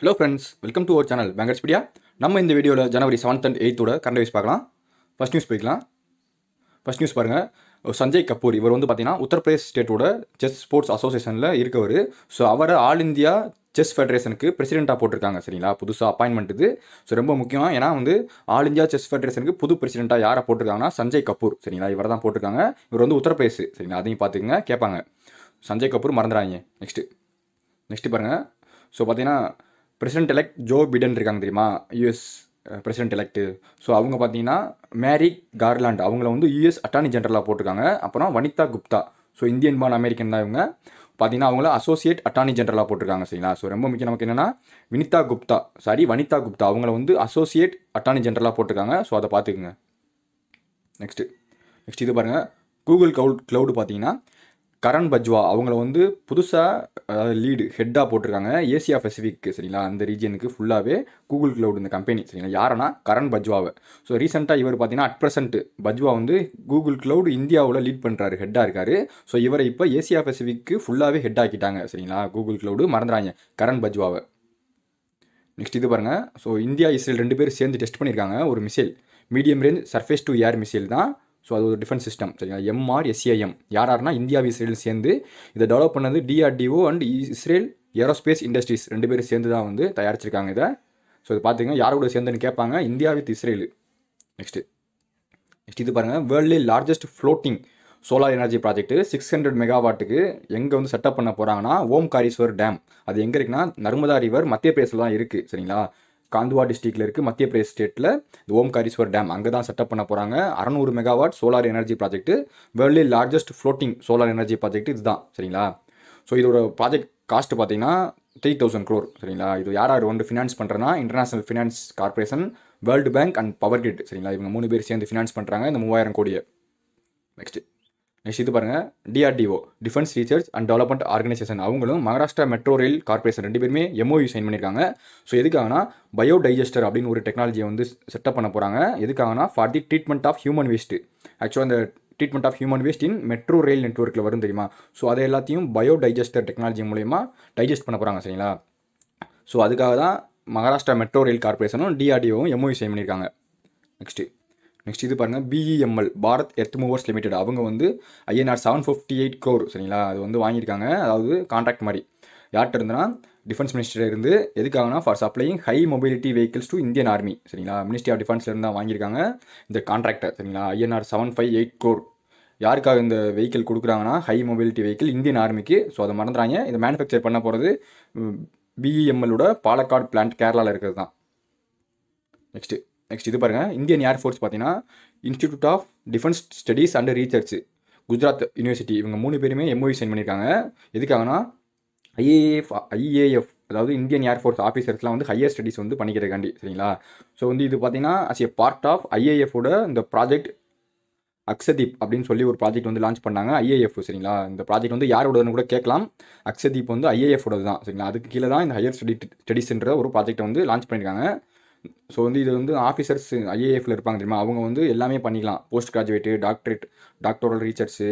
hello friends welcome to our channel Venkatspedia நம்ம இந்த வீடியோவில் ஜனவரி செவன்த் அண்ட் எயித்தோட கரண்ட் நியூஸ் பார்க்கலாம் ஃபஸ்ட் நியூஸ் போய்க்கலாம் ஃபஸ்ட் நியூஸ் பாருங்கள் சஞ்சய் கபூர் இவர் வந்து பார்த்தீங்கன்னா உத்தரப்பிரதேஷ் ஸ்டேட்டோட செஸ் ஸ்போர்ட்ஸ் அசோசியேஷனில் இருக்கவர் ஸோ அவரை ஆல் இந்தியா செஸ் ஃபெடரேஷனுக்கு பிரசிடெண்ட்டாக போட்டிருக்காங்க சரிங்களா புதுசாக அப்பாயின்மெண்ட் இது ஸோ ரொம்ப முக்கியம் ஏன்னா வந்து ஆல் இந்தியா செஸ் ஃபெடரேஷனுக்கு புது பிரசிடெண்ட்டாக யாரை போட்டிருக்காங்கன்னா சஞ்சய் கபூர் சரிங்களா இவர் தான் போட்டிருக்காங்க இவர் வந்து உத்தரப்பிரதேஷ் சரிங்களா அதையும் பார்த்துக்கங்க கேட்பாங்க சஞ்சய் கபூர் மறந்துடாங்க நெக்ஸ்ட்டு நெக்ஸ்ட்டு பாருங்கள் ஸோ பார்த்தீங்கன்னா பிரசிடென்ட் எலெக்ட் ஜோ பிடன் இருக்காங்க தெரியுமா யூஎஸ் பிரசிடென்ட் எலெக்ட்டு ஸோ அவங்க பார்த்தீங்கன்னா மேரி கார்லாண்ட் அவங்கள வந்து யூஎஸ் அட்டார்னி ஜென்ரலாக போட்டிருக்காங்க அப்புறம் Vanita Gupta so Indian born American தான் இவங்க பார்த்தீங்கன்னா அவங்கள அசோசியேட் அட்டார்னி ஜென்ரலாக போட்டிருக்காங்க சரிங்களா ஸோ ரொம்ப முக்கியம் நமக்கு என்னென்னா வினிதா குப்தா சாரி வனிதா குப்தா அவங்கள வந்து அசோசியேட் அட்டார்னி ஜென்ரலாக போட்டிருக்காங்க ஸோ அதை பார்த்துக்குங்க நெக்ஸ்ட்டு நெக்ஸ்ட் இது பாருங்கள் கூகுள் க்ளவுட் க்ளவுடு பார்த்தீங்கன்னா கரண் பஜ்வா அவங்கள வந்து புதுசாக லீடு ஹெட்டாக போட்டிருக்காங்க ஏசியா பெசிஃபிக் சரிங்களா அந்த ரீஜியனுக்கு ஃபுல்லாகவே கூகுள் க்ளவுட் இந்த கம்பெனி சரிங்களா யாருன்னா கரண் பஜ்வாவை ஸோ ரீசெண்டாக இவர் பார்த்தீங்கன்னா அட் ப்ரெசென்ட் பஜ்வா வந்து கூகுள் க்ளவுட் இந்தியாவில் லீட் பண்ணுறாரு ஹெட்டாக இருக்கார் ஸோ இவரை இப்போ ஏசியா பெசிஃபிக்கு ஃபுல்லாகவே ஹெட் ஆக்கிட்டாங்க சரிங்களா கூகுள் க்ளவுடு மறந்துறாங்க கரண் பஜ்வாவை நெக்ஸ்ட் இது பாருங்கள் ஸோ இந்தியா இஸ்ரேல் ரெண்டு பேரும் சேர்ந்து டெஸ்ட் பண்ணியிருக்காங்க ஒரு missile medium range surface to air missile தான் ஸோ அது ஒரு டிஃபென்ஸ் சிஸ்டம் சரிங்களா எம்ஆர் எஸ்ஏஎம் யார் யாருன்னா இந்தியாவை இஸ்ரேல் சேர்ந்து இதை டெவலப் பண்ணது DRDO and Israel aerospace industries ரெண்டு பேரும் சேர்ந்து தான் வந்து தயாரிச்சிருக்காங்க இதை ஸோ இது பார்த்தீங்கன்னா யார் கூட சேர்ந்துன்னு கேட்பாங்க India with Israel next next இது பாருங்கள் world largest floating solar energy project six hundred மெகாவாட்டுக்கு எங்கே வந்து செட்டப் பண்ண போகிறாங்கன்னா ஓம்காரீஸ்வர் டேம் அது எங்கே இருக்குன்னா நர்மதா ரிவர் மத்திய பிரதேசில் தான் இருக்குது சரிங்களா காந்துவா டிஸ்ட்ரிக்டில் இருக்குது மத்திய பிரதேஷ் ஸ்டேட்டில் இந்த ஓம்காரீஸ்வர் டேம் அங்கே தான் செட்டப் பண்ண போகிறாங்க அறநூறு megawatt solar energy project world largest floating solar energy project இதுதான் சரிங்களா ஸோ இதோட ப்ராஜெக்ட் காஸ்ட் பார்த்தீங்கன்னா த்ரீ தௌசண்ட் க்ரோர் சரிங்களா இது யார் யார் வந்து ஃபினான்ஸ் பண்ணுறனா international finance corporation world bank and power grid சரிங்களா இவங்க மூணு பேர் சேர்ந்து ஃபினான்ஸ் பண்ணுறாங்க இந்த மூவாயிரம் கோடியை நெக்ஸ்ட்டு நெக்ஸ்ட் இது பாருங்கள் DRDO defence research and development organisation அவங்களும் மகாராஷ்டிரா மெட்ரோ ரயில் கார்பரேஷன் ரெண்டு பேருமே எம்ஓயு சைன் பண்ணியிருக்காங்க ஸோ எதுக்காகனா பயோ டைஜஸ்டர் அப்படின்னு ஒரு டெக்னாலஜியை வந்து செட்டப் பண்ண போகிறாங்க எதுக்காகனா for the treatment of human waste ஆக்சுவலாக அந்த treatment of human waste in metro rail நெட்ஒர்க்கில் வரும் தெரியுமா ஸோ அதை எல்லாத்தையும் பயோ டைஜஸ்டர் டெக்னாலஜி மூலயமா டைஜஸ்ட் பண்ண போகிறாங்க சரிங்களா ஸோ அதுக்காக தான் மகாராஷ்டிரா மெட்ரோ ரயில் கார்பரேஷனும் டிஆர்டிஓவும் எம்ஓயு சைன் பண்ணியிருக்காங்க நெக்ஸ்ட்டு நெக்ஸ்ட் இது பாருங்கள் BEML e Bharat earth movers limited அவங்க வந்து INR seven fifty eight crore சரிங்களா அது வந்து வாங்கியிருக்காங்க அதாவது கான்ட்ராக்ட் மாதிரி யார்கிட்ட இருந்தனா டிஃபென்ஸ் மினிஸ்டர் இருந்து எதுக்காகனா for supplying high mobility vehicles to Indian army சரிங்களா மினிஸ்ட்ரி ஆஃப் டிஃபென்ஸ்ல தான் வாங்கியிருக்காங்க இந்த கான்ட்ராக்டர் சரிங்களா INR seven five eight crore யாருக்காக இந்த வெஹிக்கிள் கொடுக்குறாங்கன்னா ஹை மொபிலிட்டி வெஹிக்கிள் இந்தியன் ஆர்மிக்கு ஸோ அதை மறந்துறாங்க இந்த மேனுஃபேக்சர் பண்ண போகிறது பிஇஎம்எல்லோட e பாலக்காடு பிளான்ட் கேரளாவில் இருக்கிறது தான் நெக்ஸ்ட்டு நெக்ஸ்ட் இது பாருங்கள் இந்தியன் ஏர்ஃபோர்ஸ் பார்த்தீங்கன்னா institute of defence studies and research Gujarat university இவங்க மூணு பேருமே எம்ஓவி சைன் e பண்ணியிருக்காங்க எதுக்காகனா ஐஏஎஃப் ஐஏஎஃப் அதாவது இந்தியன் ஏர்ஃபோர்ஸ் ஆஃபீஸர்ஸ்லாம் வந்து ஹையர் ஸ்டடீஸ் வந்து பண்ணிக்கிறக்காண்டி சரிங்களா ஸோ வந்து இது பார்த்தீங்கன்னா அஸ் ஏ பார்ட் ஆஃப் ஐஏஎஃபோட இந்த ப்ராஜெக்ட் அக்ஷதீப் அப்படின்னு சொல்லி ஒரு ப்ராஜெக்ட் வந்து லான்ச் பண்ணாங்க ஐஏஎஃப் சரிங்களா இந்த ப்ராஜெக்ட் வந்து யாரோடதுன்னு கூட கேட்கலாம் அக்ஷதீப் வந்து ஐஏஎஃபோடது தான் சரிங்களா அதுக்கு கீழே தான் இந்த ஹையர் ஸ்டடி ஸ்டடீஸ்ன்ற ஒரு ப்ராஜெக்ட்டை வந்து லான்ச் பண்ணியிருக்காங்க ஸோ வந்து இது வந்து ஆஃபீஸர்ஸ் ஐஏஎஃப்ல இருப்பாங்க தெரியுமா அவங்க வந்து எல்லாமே பண்ணிக்கலாம் post graduate doctorate doctoral research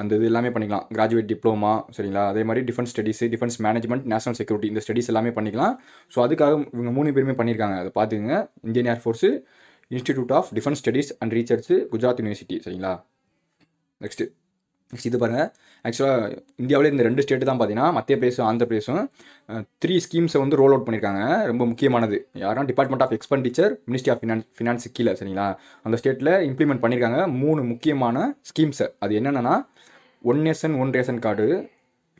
அந்த இது எல்லாமே பண்ணிக்கலாம் கிராஜுவேட் டிப்ளமா சரிங்களா அதே மாதிரி defence studies defence management national security இந்த ஸ்டடீஸ் எல்லாமே பண்ணிக்கலாம் ஸோ அதுக்காக இவங்க மூணு பேருமே பண்ணியிருக்காங்க அதை பார்த்துங்க Indian air force institute of defence studies and research Gujarat university சரிங்களா நெக்ஸ்ட்டு நெக்ஸ்ட் இது பாருங்கள் ஆக்சுவலாக இந்தியாவில் இந்த ரெண்டு ஸ்டேட்டு தான் பார்த்தீங்கன்னா மத்திய பிரதேசம் ஆந்திர பிரதேசம் த்ரீ ஸ்கீம்ஸை வந்து ரோல் அவுட் பண்ணியிருக்காங்க ரொம்ப முக்கியமானது யாரும் department of expenditure ministry of finance finance கீழே சரிங்களா அந்த ஸ்டேட்டில் இம்ப்ளிமெண்ட் பண்ணியிருக்காங்க மூணு முக்கியமான ஸ்கீம்ஸை அது என்னென்னா one nation one ration card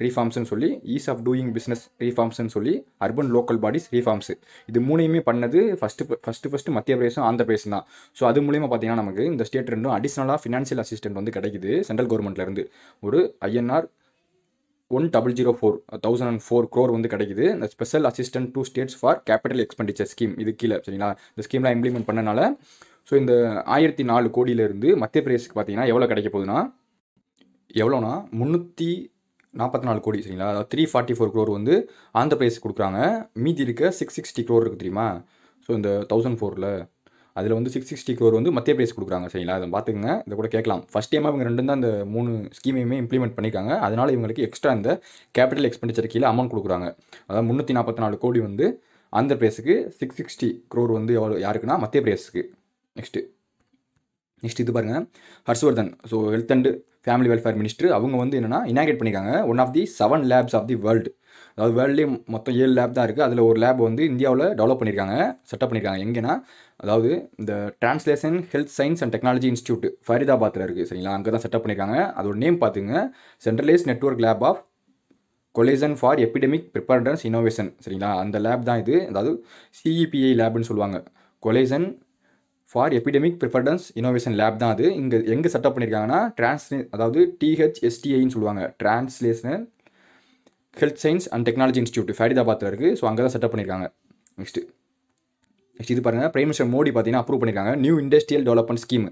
ரீஃபார்ம்ஸ்னு சொல்லி ஈஸ் ஆஃப் டூயிங் பிஸ்னஸ் ரீஃபார்ம்ஸ்னு சொல்லி அர்பன் லோக்கல் பாடிஸ் ரீஃபார்ம்ஸ் இது மூணையுமே பண்ணது ஃபஸ்ட்டு ஃபஸ்ட்டு ஃபஸ்ட்டு மத்திய பிரதேசம் ஆந்திர பிரதேசம் தான் ஸோ அது மூலியமாக பார்த்தீங்கன்னா நமக்கு இந்த ஸ்டேட் ரெண்டும் அடிஷ்னலாக ஃபினான்ஷியல் அசிஸ்டன்ட் வந்து கிடைக்குது சென்ட்ரல் கவர்மெண்ட்லேருந்து ஒரு INR one double zero four thousand and four crore வந்து கிடைக்குது இந்த special assistant to states for capital expenditure scheme இது கீழே சரிங்களா இந்த ஸ்கீம்லாம் இம்ப்ளிமெண்ட் பண்ணனால ஸோ இந்த ஆயிரத்தி நாலு கோடியிலேருந்து மத்திய பிரதேசத்துக்கு பார்த்தீங்கன்னா எவ்வளோ கிடைக்க போகுதுன்னா எவ்வளோனா முந்நூற்றி நாற்பத்தி நாலு கோடி சரிங்களா அதாவது த்ரீ ஃபார்ட்டி ஃபோர் க்ரோர் வந்து ஆந்திர பிரதேஷ் கொடுக்குறாங்க மீதி இருக்க சிக்ஸ் சிக்ஸ்டி க்ரோர் இருக்குது தெரியுமா ஸோ இந்த தௌசண்ட் ஃபோரில் அதில் வந்து சிக்ஸ் சிக்ஸ்டி க்ரோர் வந்து மத்திய பிரதேஷ் கொடுக்குறாங்க சரிங்களா அதை பார்த்துக்கங்க இதை கூட கேட்கலாம் ஃபஸ்ட் டைம் இவங்க ரெண்டு தான் அந்த மூணு ஸ்கீமையுமே இம்ப்ளிமெண்ட் பண்ணியிருக்காங்க அதனால் இவங்களுக்கு எக்ஸ்ட்ரா இந்த கேபிட்டல் எக்ஸ்பெண்டிச்சர் கீழே அமௌண்ட் கொடுக்குறாங்க அதாவது முந்நூற்றி நாற்பத்தி நாலு கோடி வந்து ஆந்திர பிரதேசுக்கு சிக்ஸ் சிக்ஸ்டி க்ரோர் வந்து எவ்வளோ யாருக்குன்னா மத்திய பிரதேஷுக்கு நெக்ஸ்ட்டு நெக்ஸ்ட் இது பாருங்கள் Harshvardhan so health and family welfare minister அவங்க வந்து என்னென்னா இனாகிரேட் பண்ணியிருக்காங்க one of the seven labs of the world அதாவது வேர்ல்ட்லேயே மொத்தம் ஏழு லேப் தான் இருக்குது அதில் ஒரு லேப் வந்து இந்தியாவில் டெவலப் பண்ணியிருக்காங்க செட்டப் பண்ணியிருக்காங்க எங்கேன்னா அதாவது இந்த translation health science and technology institute ஃபரிதாபாத்தில் இருக்குது சரிங்களா அங்கே தான் செட்டப் பண்ணியிருக்காங்க அதோட நேம் பார்த்துங்க centralise network lab of coalition for epidemic preparedness innovation சரிங்களா அந்த லேப் தான் இது அதாவது சிஇபிஐ லேப்னு e சொல்லுவாங்க coalition for epidemic preference innovation lab தான் அது இங்கே எங்கே செட்டப் பண்ணியிருக்காங்கன்னா டிரான்ஸ்லே அதாவது டிஹெச்எஸ்டிஐன்னு சொல்லுவாங்க translational health science and technology institute ஃபரிதாபாத்தில் இருக்குது ஸோ அங்கே தான் செட்டப் பண்ணியிருக்காங்க நெக்ஸ்ட்டு நெக்ஸ்ட் இது பாருங்கள் பிரைம் மினிஸ்டர் மோடி பார்த்தீங்கன்னா அப்ரூவ் பண்ணியிருக்காங்க நியூ இண்டஸ்ட்ரியல் டெவலப்மெண்ட் ஸ்கீம்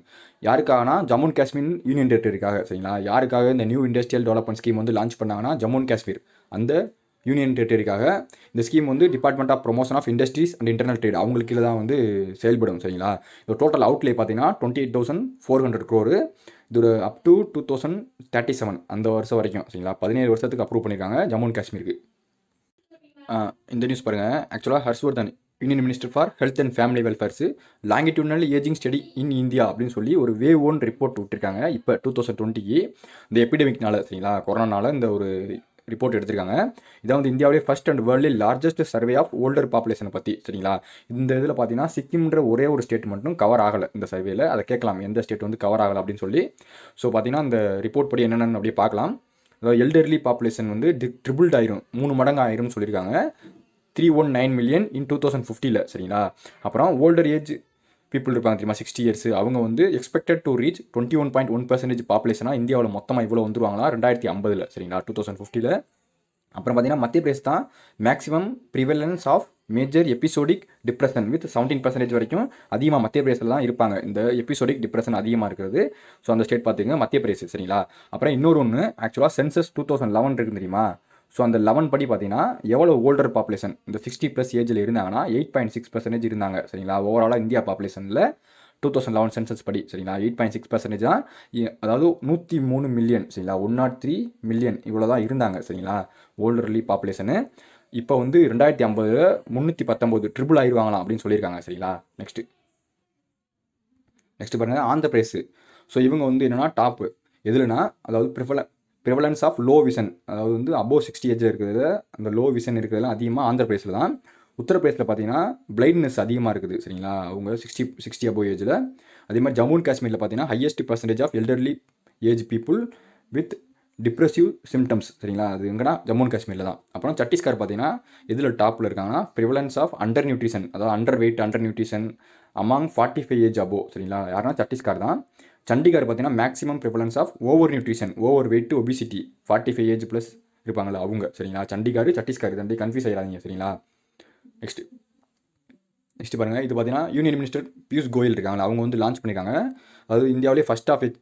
யாருக்காகனா ஜம்மு அண்ட் காஷ்மீர் யூனியன் டெரிட்டரிக்காக சரிங்களா யாருக்காக இந்த நியூ இண்டஸ்ட்ரியல் டெவலப்மெண்ட் ஸ்கீம் வந்து லான்ச் பண்ணாங்கன்னா ஜம்மு அண்ட் காஷ்மீர் அந்த யூனியன் டெரிட்டரிக்காக இந்த ஸ்கீம் வந்து department of promotion of industries and internal trade அவங்களுக்கு கீழே தான் வந்து செயல்படும் சரிங்களா இது டோட்டல் அவுட்லே பார்த்தீங்கன்னா twenty eight thousand four hundred crore இது ஒரு up to two thousand thirty seven அந்த வருஷம் வரைக்கும் சரிங்களா பதினேழு வருஷத்துக்கு அப்ரூவ் பண்ணியிருக்காங்க ஜம்மு அண்ட் காஷ்மீருக்கு இந்த நியூஸ் பாருங்கள் ஆக்சுவலாக Harshvardhan union minister for health and family welfares longitudinal ageing study in India அப்படின்னு சொல்லி ஒரு வே ஒன் ரிப்போர்ட் விட்டுருக்காங்க இப்போ டூ தௌசண்ட் டுவெண்ட்டிக்கு இந்த எபிடமிக்னால சரிங்களா கொரோனானால இந்த ஒரு ரிப்போர்ட் எடுத்திருக்காங்க இதான் வந்து இந்தியாவிலே ஃபஸ்ட் அண்ட் வேர்ல்டில் லார்ஜஸ்ட் சர்வே ஆஃப் ஓல்டர் பாப்புலேஷனை பற்றி சரிங்களா இந்த இதில் பார்த்தீங்கன்னா சிக்கிம்ன்ற ஒரே ஒரு ஸ்டேட் மட்டும் கவர் ஆகலை இந்த சர்வேயில் அதை கேட்கலாம் எந்த ஸ்டேட் வந்து கவர் ஆகலை அப்படின்னு சொல்லி ஸோ பார்த்தீங்கன்னா அந்த ரிப்போர்ட் படி என்னென்னு அப்படியே பார்க்கலாம் அதாவது எல்டர்லி பாப்புலேஷன் வந்து ட்ரிபிள்ட் ஆயிரும் மூணு மடங்கு ஆயிரும்னு சொல்லியிருக்காங்க three one nine million in two thousand ஃபிஃப்டியில் சரிங்களா அப்புறம் ஓல்டர் ஏஜ் பீப்புள் இருப்பாங்க தெரியுமா சிக்ஸ்டி இயர்ஸ் அவங்க வந்து expected to reach twenty one point one percentage பாப்புலேஷனாக இந்தியாவில் மொத்தமாக இவ்வளோ வந்துருவாங்களா ரெண்டாயிரத்தி ஐம்பதில் சரிங்களா டூ தௌசண்ட் ஃபிஃப்டியில் அப்புறம் பார்த்தீங்கன்னா மத்திய பிரதேஷ் தான் maximum prevalence of major episodic depression with seventeen percentage வரைக்கும் அதிகமாக மத்திய தான் இருப்பாங்க இந்த எபிசோடிக் டிப்ரெஷன் அதிகமாக இருக்கிறது ஸோ அந்த ஸ்டேட் பார்த்துங்க மத்திய பிரதேஷ் சரிங்களா அப்புறம் இன்னொரு ஒன்று ஆக்சுவலாக சென்சஸ் டூ தௌசண்ட் லெவன் இருக்குது தெரியுமா ஸோ அந்த லெவன் படி பார்த்தீங்கன்னா எவ்வளோ ஓல்டர் பாப்புலேஷன் இந்த சிக்ஸ்டி ப்ளஸ் ஏஜில் இருந்தாங்கன்னா எயிட் பாயிண்ட் சிக்ஸ் பர்சன்டேஜ் இருந்தாங்க சரிங்களா ஓவராலாக இந்தியா பாப்புலேஷனில் டூ தௌசண்ட் லெவன் சென்சஸ் படி சரிங்களா எயிட் பாயிண்ட் சிக்ஸ் பர்சன்டேஜ் தான் அதாவது நூற்றி மூணு மில்லியன் சரிங்களா ஒன் நாட் த்ரீ மில்லியன் இவ்வளோ தான் இருந்தாங்க சரிங்களா ஓல்டர்லி பாப்புலேஷனு இப்போ வந்து ரெண்டாயிரத்தி ஐம்பது முந்நூற்றி பத்தொம்போது ட்ரிபிள் ஆயிடுவாங்களாம் அப்படின்னு சொல்லியிருக்காங்க சரிங்களா நெக்ஸ்ட்டு நெக்ஸ்ட் பாருங்கள் ஆந்திர பிரதேஷ் ஸோ இவங்க வந்து என்னென்னா டாப்பு எதுலனா அதாவது ப்ரிஃபல ப்ரிவலன்ஸ் ஆஃப் லோ விஷன் அதாவது வந்து அபோவ் சிக்ஸ்டி ஏஜ் இருக்கிறது அந்த லோ விஷன் இருக்கிறதுலாம் அதிகமாக ஆந்திர பிரதேசில் தான் உத்தரப்பிரதேசில் பார்த்தீங்கன்னா பிளைண்ட்னஸ் அதிகமாக இருக்குது சரிங்களா அவங்க சிக்ஸ்டி சிக்ஸ்டி அபோவ் ஏஜில் அதே மாதிரி ஜம்மு அண்ட் காஷ்மீரில் பார்த்தீங்கன்னா highest percentage of elderly age people with depressive symptoms சரிங்களா அது எங்கன்னா ஜம்மு அண்ட் காஷ்மீரில் தான் அப்புறம் சத்தீஸ்கர் பார்த்தீங்கன்னா இதில் டாப்பில் இருக்காங்கன்னா ப்ரிவலன்ஸ் ஆஃப் அண்டர் நியூட்ரிஷன் அதாவது under weight under nutrition among forty five age above சரிங்களா யாருன்னா சத்தீஸ்கர் தான் சண்டிகார் பார்த்தீங்கன்னா maximum prevalence of over nutrition over weight obesity forty five age plus இருப்பாங்களா அவங்க சரிங்களா சண்டிகார் சட்டீஸ்கார் தண்டி கன்ஃபியூஸ் ஆகிடாதீங்க சரிங்களா நெக்ஸ்ட் நெக்ஸ்ட் பாருங்கள் இது பார்த்தீங்கன்னா யூனியன் மினிஸ்டர் பியூஷ் கோயல் இருக்காங்க அவங்க வந்து லான்ச் பண்ணியிருக்காங்க அதாவது இந்தியாவிலே ஃபஸ்ட் ஆஃப் இட்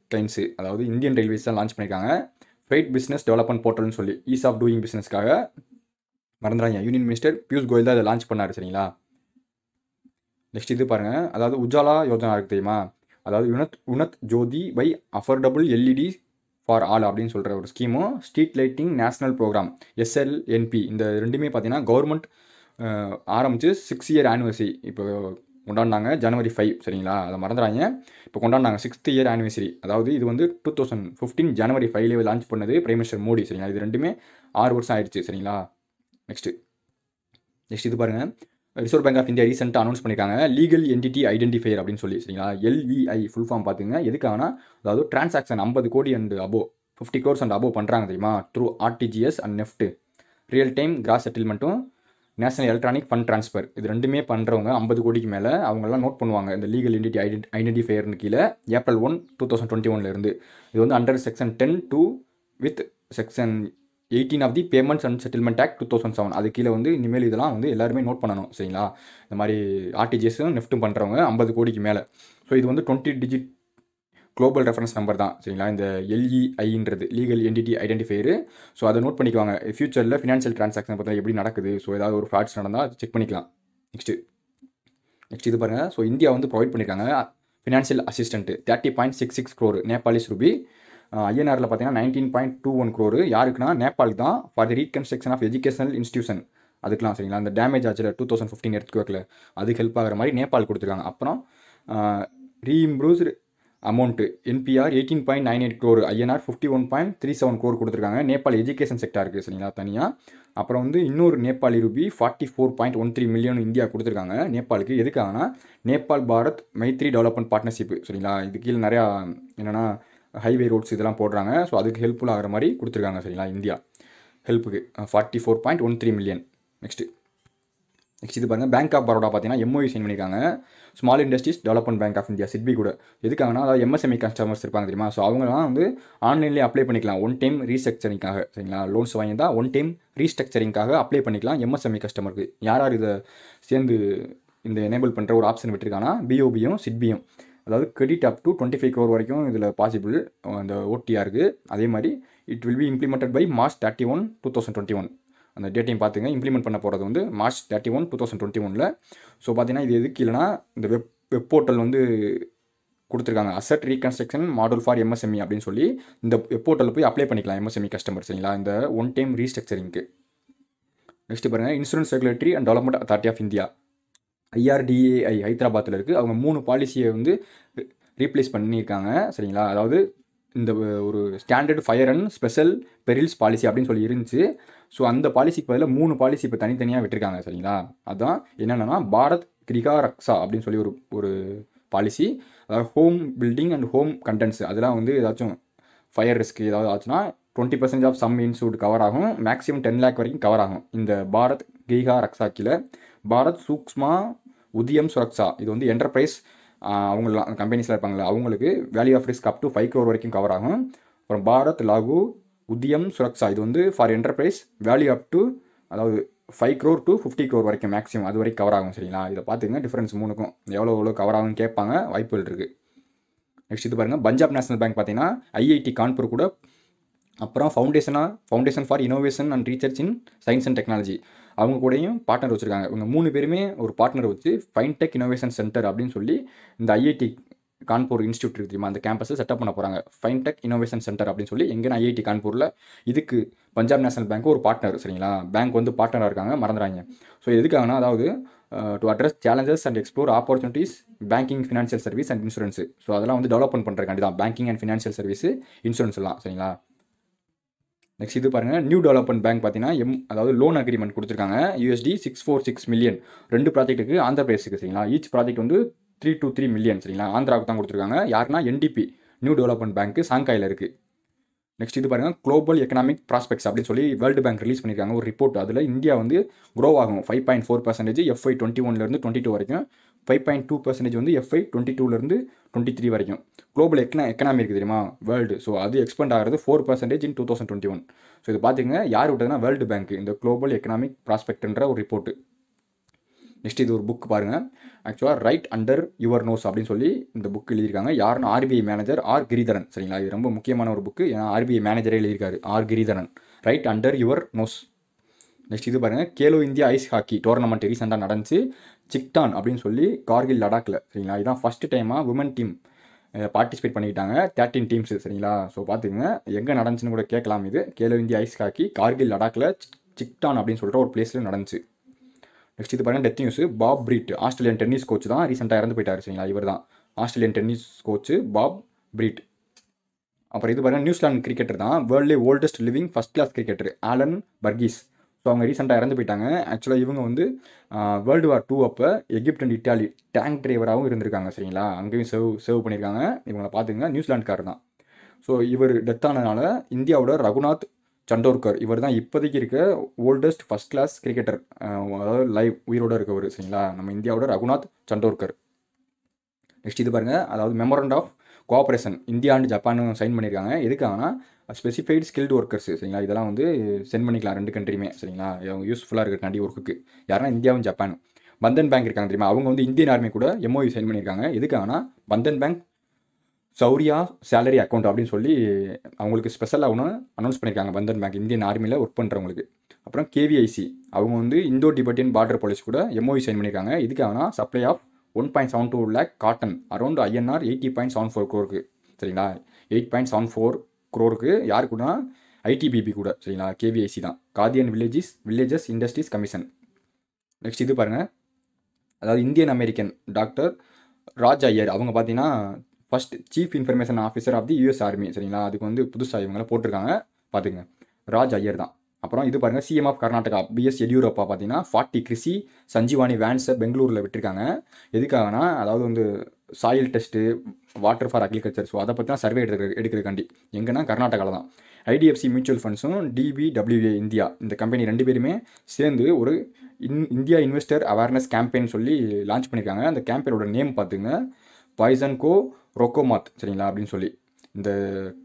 அதாவது இந்தியன் ரயில்வேஸ் தான் லான்ச் பண்ணியிருக்காங்க ஃப்ரைட் பிஸ்னஸ் டெவலப்மெண்ட் போர்ட்டல்னு சொல்லி ஈஸ் ஆஃப் டூயிங் பிஸ்னஸ்க்காக மறந்துடாங்க யூனியன் மினிஸ்டர் பியூஷ் கோயல் தான் இதை லான்ச் பண்ணார் சரிங்களா நெக்ஸ்ட் இது பாருங்கள் அதாவது உஜாலா யோஜனா இருக்குது தெரியுமா அதாவது Unnat Unnat Jyoti by affordable LED for all அப்படின்னு சொல்கிற ஒரு ஸ்கீமும் street lighting national programme SLNP இந்த ரெண்டுமே பார்த்தீங்கன்னா கவர்மெண்ட் ஆரம்பித்து சிக்ஸ் இயர் ஆனிவர்சரி இப்போ கொண்டாடினாங்க ஜனவரி ஃபைவ் சரிங்களா அதை மறந்துடாங்க இப்போ கொண்டாடினாங்க சிக்ஸ்த் இயர் ஆனிவர்சரி அதாவது இது வந்து டூ தௌசண்ட் ஃபிஃப்டீன் ஜனவரி ஃபைவ்லேயே லான்ச் பண்ணது பிரைம் மினிஸ்டர் மோடி சரிங்களா இது ரெண்டுமே ஆறு வருஷம் ஆயிடுச்சு சரிங்களா நெக்ஸ்ட்டு நெக்ஸ்ட் இது பாருங்கள் ரிசர்வ் பேங்க் ஆஃப் இந்தியா ரீசெண்டாக அனௌன்ஸ் பண்ணியிருக்காங்க லீகல் என்டிட்டி ஐடென்டிஃபையர் அப்படின்னு சொல்லி சரிங்களா எல்இஐ ஃபுல் ஃபார்ம் பார்த்துங்க எதுக்காகனா அதாவது டிரான்சாக்ஷன் ஐம்பது கோடி and above fifty crores and above பண்ணுறாங்க தெரியுமா through RTGS and NEFT real time gross செட்டில்மெண்ட்டும் நேஷனல் எலக்ட்ரானிக் ஃபண்ட் ட்ரான்ஸ்ஃபர் இது ரெண்டுமே பண்ணுறவங்க ஐம்பது கோடிக்கு மேலே அவங்களாம் நோட் பண்ணுவாங்க இந்த லீகல் என்டிட்டி ஐடென்டி ஐடென்டிஃபையர்னு கீழே April one two thousand twenty ஒன்லேருந்து இது வந்து under section ten two with section eighteen of the payments and settlement act two thousand seven அது கீழே வந்து இனிமேல் இதெல்லாம் வந்து எல்லாருமே நோட் பண்ணணும் சரிங்களா இந்த மாதிரி ஆர்டிஜிஎஸும் நெஃப்ட்டும் பண்ணுறவங்க ஐம்பது கோடிக்கு மேலே ஸோ இது வந்து twenty digit global reference number தான் சரிங்களா இந்த எல்இஐன்றது லீகல் என்டிட்டி ஐடென்டிஃபையரு ஸோ அதை நோட் பண்ணிக்குவாங்க ஃபியூச்சரில் ஃபினான்ஷியல் ட்ரான்சாக்ஷன் பார்த்தா எப்படி நடக்குது ஸோ ஏதாவது ஒரு ஃப்ராட்ஸ் நடந்தால் செக் பண்ணிக்கலாம் நெக்ஸ்ட்டு நெக்ஸ்ட் இது பாருங்கள் ஸோ இந்தியா வந்து ப்ரொவைட் பண்ணியிருக்காங்க financial assistant thirty point six six crore Nepalese rupee ஐஎன்ஆரில் பார்த்தீங்கன்னா nineteen point two one crore யாருக்குன்னா நேபாளுக்கு தான் for the reconstruction of educational institution அதுக்கெலாம் சரிங்களா அந்த டேமேஜ் ஆச்சு டூ தௌசண்ட் ஃபிஃப்டீன் எடுத்துக்கோக்கில் அதுக்கு ஹெல்ப் ஆகிற மாதிரி நேபாள் கொடுத்துருக்காங்க அப்புறம் ரீஇம்ப்ரூவ் amount NPR eighteen point nine eight crore INR fifty one point three seven crore கொடுத்துருக்காங்க நேபாள் எஜுகேஷன் இருக்குது சரிங்களா தனியாக அப்புறம் வந்து இன்னொரு Nepali rupee forty four point one three million India கொடுத்துருக்காங்க நேபாளுக்கு எதுக்காகனா நேபாள் பாரத் மைத்ரி டெவலப்மெண்ட் பார்ட்னர்ஷிப் சரிங்களா இது கீழே நிறையா என்னென்னா ஹைவே ரோட்ஸ் இதெல்லாம் போடுறாங்க ஸோ அதுக்கு ஹெல்ப்ஃபுல் ஆகிற மாதிரி கொடுத்துருக்காங்க சரிங்களா இந்தியா ஹெல்ப்புக்கு forty four point one three million next next இது பாருங்கள் பேங்க் ஆஃப் பரோடா பார்த்தீங்கன்னா எம்ஒய் சைன் பண்ணியிருக்காங்க small industries development bank of India SIDBI கூட எதுக்காகனா அதாவது எம்எஸ்எம்இ கஸ்டமர்ஸ் e இருப்பாங்க தெரியுமா ஸோ அவங்களாம் வந்து ஆன்லைன்லேயே அப்ளை பண்ணிக்கலாம் ஒன் டைம் ரீஸ்ட்ரக்சரிங்காக சரிங்களா லோன்ஸ் வாங்கியிருந்தால் ஒன் டைம் ரீஸ்ட்ரக்சரிங்காக அப்ளை பண்ணிக்கலாம் எம்எஸ்எம்இ கஸ்டமருக்கு e யார் யார் இதை சேர்ந்து இந்த எனேபிள் பண்ணுற ஒரு ஆப்ஷன் விட்டுருக்காங்கன்னா பிஓபியும் சிட்பியும் அதாவது credit up to twenty five crore வரைக்கும் இதில் பாசிபிள் அந்த ஓடிஆருக்கு அதே மாதிரி it will be implemented by March thirty one two thousand twenty one அந்த டேட்டையும் பார்த்துங்க இம்ப்ளிமெண்ட் பண்ண போகிறது வந்து March thirty one two thousand twenty ஒனில் ஸோ பார்த்தீங்கன்னா இது எதுக்கு இல்லைனா இந்த வெப் வெப் போர்ட்டல் வந்து கொடுத்துருக்காங்க asset reconstruction model for MSME அப்படின்னு சொல்லி இந்த வெப் போர்ட்டலில் போய் அப்ளை பண்ணிக்கலாம் எம்எஸ்எம்இ கஸ்டமர் e சரிங்களா இந்த ஒன் டைம் ரீஸ்ட்ரக்சரிங்க்கு நெக்ஸ்ட் பாருங்கள் insurance regulatory and development authority of India IRDAI ஹைதராபாத்தில் இருக்குது அவங்க மூணு பாலிசியை வந்து ரீப்ளேஸ் பண்ணியிருக்காங்க சரிங்களா அதாவது இந்த ஒரு standard fire and special perils policy அப்படின்னு சொல்லி இருந்துச்சு ஸோ அந்த பாலிசிக்கு பதிலாக மூணு பாலிசி இப்போ தனித்தனியாக விட்டுருக்காங்க சரிங்களா அதுதான் என்னென்னா பாரத் கிரிகா ரக்ஸா அப்படின்னு சொல்லி ஒரு ஒரு பாலிசி அதாவது home building and home contents அதெல்லாம் வந்து ஏதாச்சும் ஃபயர் ரிஸ்க் ஏதாவது ஆச்சுன்னா twenty percent of sum insured cover ஆகும் மேக்ஸிமம் டென் லேக் வரைக்கும் கவர் ஆகும் இந்த பாரத் கிரிகா ரக்ஸா கீழே பாரத் சூக்ஸ்மா உதியம் சுரக்ஷா இது வந்து என்டர்பிரைஸ் அவங்களாம் கம்பெனிஸில் இருப்பாங்களே அவங்களுக்கு value of risk up to five crore வரைக்கும் கவர் ஆகும் அப்புறம் பாரத் லாகு உதியம் சுரக்ஷா இது வந்து for enterprise value up to அதாவது five crore to fifty crore வரைக்கும் மேக்ஸிமம் அது வரைக்கும் கவர் ஆகும் சரிங்களா இதை பார்த்துங்க டிஃப்ரென்ஸ் மூணுக்கும் எவ்வளோ எவ்வளோ கவர் ஆகும் கேட்பாங்க வாய்ப்புகள் இருக்குது நெக்ஸ்ட் இது பாருங்கள் பஞ்சாப் நேஷனல் பேங்க் பார்த்தீங்கன்னா ஐஐடி கான்பூர் கூட அப்புறம் ஃபவுண்டேஷனாக foundation for innovation and research in science and technology அவங்க கூடயும் பார்ட்னர் வச்சுருக்காங்க இவங்க மூணு பேருமே ஒரு பார்ட்னர் வச்சு ஃபைன்டெக் இனோவேஷன் சென்டர் அப்படின்னு சொல்லி இந்த ஐஐடி கான்பூர் இன்ஸ்டியூட் இருக்கு தெரியுமா அந்த கேம்பஸை செட்டப் பண்ண போகிறாங்க ஃபைன்டெக் இனோவேஷன் சென்டர் அப்படின்னு சொல்லி எங்கே ஐஐடி கான்பூரில் இதுக்கு பஞ்சாப் நேஷனல் பேங்க் ஒரு பார்ட்னர் சரிங்களா பேங்க் வந்து பார்ட்னராக இருக்காங்க மறந்துறாங்க ஸோ எதுக்காகனா அதாவது to address challenges and explore opportunities banking financial service and insurance so அதெல்லாம் வந்து டெவலப்மெண்ட் பண்ணுறக்காண்டி தான் banking and financial service insurance எல்லாம் சரிங்களா நெக்ஸ்ட் இது பாருங்கள் நியூ டெவலப்மெண்ட் பேங்க் பார்த்தீங்கன்னா எம் அதாவது லோன் அக்ரிமெண்ட் கொடுத்துருக்காங்க USD six four six million ரெண்டு ப்ராஜெக்ட்டுக்கு ஆந்திர பிரதேசுக்கு சரிங்களா ஈச் ப்ராஜெக்ட் வந்து த்ரீ டூ த்ரீ மில்லியன் சரிங்களா ஆந்திராவுக்கு தான் கொடுத்துருக்காங்க யாருன்னா என்டிபி நியூ டெவலப்மெண்ட் பேங்க்கு சாங்காயில் இருக்குது நெக்ஸ்ட் இது பாருங்கள் குளோபல் எக்கனாமிக் ப்ராஸ்பெக்ட்ஸ் அப்படின்னு சொல்லி வேர்ல்டு பேங்க் ரிலீஸ் பண்ணியிருக்காங்க ஒரு ரிப்போர்ட் அதில் இந்தியா வந்து க்ரோ ஆகும் five point four percentage FY twenty ஒன்லேருந்து டுவெண்ட்டி டூ வரைக்கும் ஃபைவ் பாயிண்ட் டூ பர்சன்டேஜ் வந்து எஃப்ஐ டுவெண்ட்டி டூலேருந்து டுவெண்ட்டி த்ரீ வரைக்கும் குளோபல் எக்கனா எக்கனாமி இருக்குது தெரியுமா வேர்ல்டு ஸோ அது எக்ஸ்பெண்ட் ஆகிறது four percentage in two thousand twenty one so இது பார்த்தீங்கன்னா யார் விட்டதுன்னா வேர்ல்டு பேங்க் இந்த குளோபல் எக்கனாமிக் ப்ராஸ்பெக்ட்ன்ற ஒரு ரிப்போர்ட்டு நெக்ஸ்ட் இது ஒரு புக் பாருங்கள் ஆக்சுவலாக ரைட் அண்டர் யுவர் நோஸ் அப்படின்னு சொல்லி இந்த புக் எழுதியிருக்காங்க யாருன்னா ஆர்பிஐ மேனேஜர் ஆர் கிரிதரன் சரிங்களா இது ரொம்ப முக்கியமான ஒரு புக்கு ஏன்னா ஆர்பிஐ மேனேஜரே எழுதியிருக்காரு R Giridharan right under your nose next இது பாருங்கள் Khelo India ice hockey tournament ரீசெண்டாக நடந்துச்சு சிக்டான் அப்படின்னு சொல்லி கார்கில் லடாக்கில் சரிங்களா இதுதான் ஃபஸ்ட்டு டைமாக உமன் டீம் பார்ட்டிசிபேட் பண்ணிக்கிட்டாங்க தேர்ட்டின் டீம்ஸு சரிங்களா ஸோ பார்த்துக்கங்க எங்கே நடந்துச்சுன்னு கூட கேட்கலாம் இது கேலோ இந்தியா ஐஸ் ஹாக்கி கார்கில் லடாக்கில் சிக்டான் அப்படின்னு சொல்கிற ஒரு பிளேஸில் நடந்துச்சு நெக்ஸ்ட் இது பாருங்கள் death news Bob Brett Australian tennis coach தான் ரீசெண்டாக இறந்து போயிட்டார் சரிங்களா இவர் தான் Australian tennis coach Bob Brett அப்புறம் இது பாருங்கள் நியூசிலாந்து கிரிக்கெட்டர் தான் world oldest living first class cricketer Alan Burgess so அவங்க ரீசெண்டாக இறந்து போயிட்டாங்க ஆக்சுவலாக இவங்க வந்து வேர்ல்டு வார் டூ அப்போ எகிப்ட் அண்ட் இட்டாலி டேங்க் டிரைவராகவும் இருந்திருக்காங்க சரிங்களா அங்கேயும் சர்வ் சர்வ் பண்ணியிருக்காங்க இவங்களை பார்த்துங்க கார் தான் ஸோ இவர் டெத் ஆனதுனால இந்தியாவோட ரகுநாத் சண்டோர்கர் இவர் தான் இப்போதைக்கு இருக்க ஓல்டஸ்ட் ஃபஸ்ட் கிளாஸ் கிரிக்கெட்டர் அதாவது லைவ் உயிரோடு இருக்கவர் சரிங்களா நம்ம இந்தியாவோட ரகுநாத் சண்டோர்கர் நெக்ஸ்ட் இது பாருங்கள் அதாவது memorandum of cooperation India and Japan sign பண்ணியிருக்காங்க எதுக்காகனா ஸ்பெசிஃபைடு ஸ்கில்டு ஒர்க்கர்ஸ் சரிங்களா இதெல்லாம் வந்து சென்ட் பண்ணிக்கலாம் ரெண்டு கண்ட்ரியுமே சரிங்களா அவங்க யூஸ்ஃபுல்லாக இருக்கிறக்காண்டி ஒர்க்குக்கு யாருன்னா இந்தியாவும் ஜப்பானும் பந்தன் பேங்க் இருக்காங்க தெரியுமா அவங்க வந்து இந்தியன் ஆர்மி கூட எம்ஓயு சைன் பண்ணியிருக்காங்க எதுக்காகனா Bandhan bank Shaurya salary account அப்படின்னு சொல்லி அவங்களுக்கு ஸ்பெஷலாக ஒன்று அனௌன்ஸ் பண்ணியிருக்காங்க பந்தன் பேங்க் இந்தியன் ஆர்மியில் ஒர்க் பண்ணுறவங்களுக்கு அப்புறம் கேவிஐசி அவங்க வந்து இந்தோ டிபட்டியன் பார்டர் பாலிஸ் கூட எம்ஓயு சைன் பண்ணியிருக்காங்க இதுக்காகனா supply of one point seven two lakh cotton around INR eighty point seven four க்ரோருக்கு சரிங்களா எயிட் பாயிண்ட் செவன் ஃபோர் குரோருக்கு யார் கூடனா ஐடிபிபி கூட சரிங்களா கேவிஐசி தான் Khadi and villages villages industries commission next இது பாருங்கள் அதாவது Indian American doctor Raj Iyer அவங்க பார்த்தீங்கன்னா first chief information officer of the US army சரிங்களா அதுக்கு வந்து புதுசாக இவங்கள போட்டிருக்காங்க பார்த்துங்க ராஜ் ஐயர் தான் அப்புறம் இது பாருங்கள் CM of Karnataka BS Yediyurappa பார்த்தீங்கன்னா ஃபார்ட்டி கிருஷி சஞ்சீவானி வேன்ஸை பெங்களூரில் விட்டுருக்காங்க எதுக்காகனா அதாவது வந்து soil test water for agriculture so அதை பற்றி தான் சர்வே எடுக்கிற எடுக்கிறக்காண்டி எங்கன்னா கர்நாடகாவில் தான் ஐடிஎஃப்சி மியூச்சுவல் ஃபண்ட்ஸும் டிபிடபிள்யூஏ இந்தியா இந்த கம்பெனி ரெண்டு பேருமே சேர்ந்து ஒரு in India investor awareness campaign சொல்லி லான்ச் பண்ணியிருக்காங்க அந்த கேம்பெயினோட நேம் பார்த்துங்க பாய்சன் கோ ரொக்கோமாத் சரிங்களா அப்படின்னு சொல்லி இந்த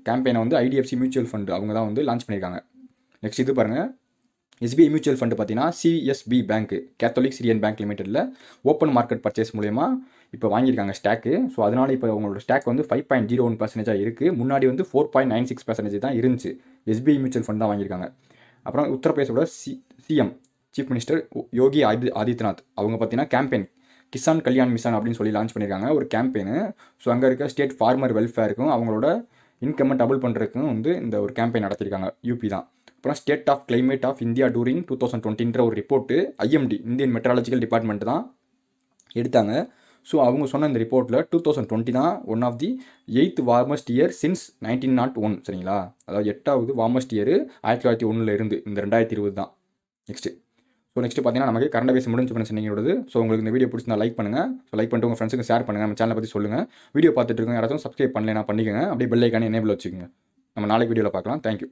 கேம்பெயினை வந்து ஐடிஎஃப்சி மியூச்சுவல் ஃபண்டு அவங்க தான் வந்து லான்ச் பண்ணியிருக்காங்க நெக்ஸ்ட் இது பாருங்கள் எஸ்பிஐ மியூச்சுவல் ஃபண்டு பார்த்தீங்கன்னா CSB bank Catholic Syrian bank லிமிடெடில் ஓப்பன் மார்க்கெட் பர்ச்சேஸ் மூலயமா இப்போ வாங்கியிருக்காங்க ஸ்டாக்கு ஸோ அதனால் இப்போ அவங்களோட ஸ்டாக் வந்து ஃபைவ் பாயிண்ட் ஜீரோ ஒன் பர்சன்டேஜாக இருக்குது முன்னாடி வந்து four point nine six percentage தான் இருந்துச்சு எஸ்பிஐ மியூச்சுவல் ஃபண்ட் தான் வாங்கியிருக்காங்க அப்புறம் உத்தரப்பிரதேசோட C CM chief minister Yogi ஆதி ஆதித்யநாத் அவங்க பார்த்தீங்கன்னா கேம்பெயின் கிசான் கல்யாண் மிஷன் அப்படின்னு சொல்லி லான்ச் பண்ணியிருக்காங்க ஒரு கேம்பெயின் ஸோ அங்கே இருக்க ஸ்டேட் ஃபார்மர் வெல்ஃபேருக்கும் அவங்களோட இன்கம்மை டபுள் பண்ணுறதுக்கும் வந்து இந்த ஒரு கேம்பெயின் நடத்திருக்காங்க யூபி தான் அப்புறம் state of climate of India during two thousand டுவெண்ட்டின்ற ஒரு report IMD Indian meteorological department தான் எடுத்தாங்க ஸோ அவங்க சொன்ன இந்த ரிப்போர்ட்டில் டூ தௌசண்ட் டுவெண்ட்டி தான் one of the eighth warmest year since nineteen nought one சரிங்களா அதாவது எட்டாவது வார்மஸ்ட் இயர் ஆயிரத்தி தொள்ளாயிரத்தி ஒன்றில் இருந்து இந்த ரெண்டாயிரத்தி இருபது தான் நெக்ஸ்ட்டு ஸோ நெக்ஸ்ட்டு பார்த்தீங்கன்னா நமக்கு கரண்ட் பேசி முடிஞ்சு பண்ண சொன்னீங்களோடது ஸோ உங்களுக்கு இந்த வீடியோ பிடிச்சிருந்தா லைக் பண்ணுங்கள் ஸோ லைக் பண்ணிட்டு உங்கள் ஃப்ரெண்ட்ஸுக்கு ஷேர் பண்ணுங்கள் நம்ம சேனலை பற்றி சொல்லுங்கள் வீடியோ பார்த்துட்டு இருக்கோம் யாராச்சும் சப்ஸ்கிரைப் பண்ணலைன்னா பண்ணிக்கங்க அப்படியே பெல்லைக்கான எனேபிள் வச்சுக்கோங்க நம்ம நாளைக்கு வீடியோவில் பார்க்கலாம் தேங்க்யூ